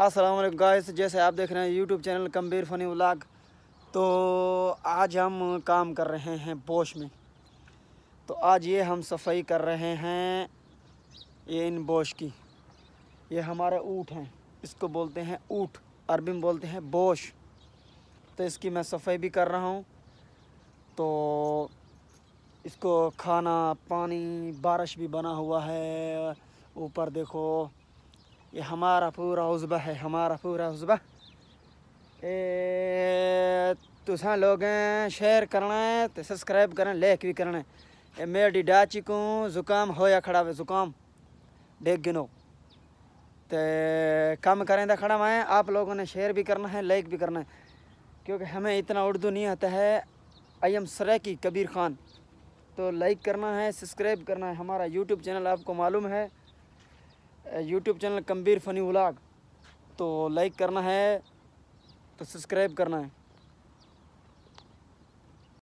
Aslam guys जैसे आप देख रहे हैं यूट्यूब चैनल कम्बीर फ़नी व्लाग तो आज हम काम कर रहे हैं बोश में तो आज ये हम सफाई कर रहे हैं ये इन बोश की ये हमारे ऊँट हैं इसको बोलते हैं ऊँट अरबी में बोलते हैं बोश तो इसकी मैं सफाई भी कर रहा हूँ तो इसको खाना पानी बारिश भी बना हुआ है ऊपर देखो ये हमारा पूरा उजबा है हमारा पूरा उजबा तुसा लोग शेयर करना है तो सब्सक्राइब करना लाइक भी करना है मेरी डाची को जुकाम होया खड़ा हुआ जुकाम देख गिनो तो कम करें तो खड़ा माए आप लोगों ने शेयर भी करना है लाइक भी करना है क्योंकि हमें इतना उर्दू नहीं आता है आई एम सरेकी कबीर खान तो लाइक करना है सब्सक्राइब करना है हमारा यूट्यूब चैनल आपको मालूम है यूट्यूब चैनल कम्बीर फनी व्लाग तो लाइक करना है तो सब्सक्राइब करना है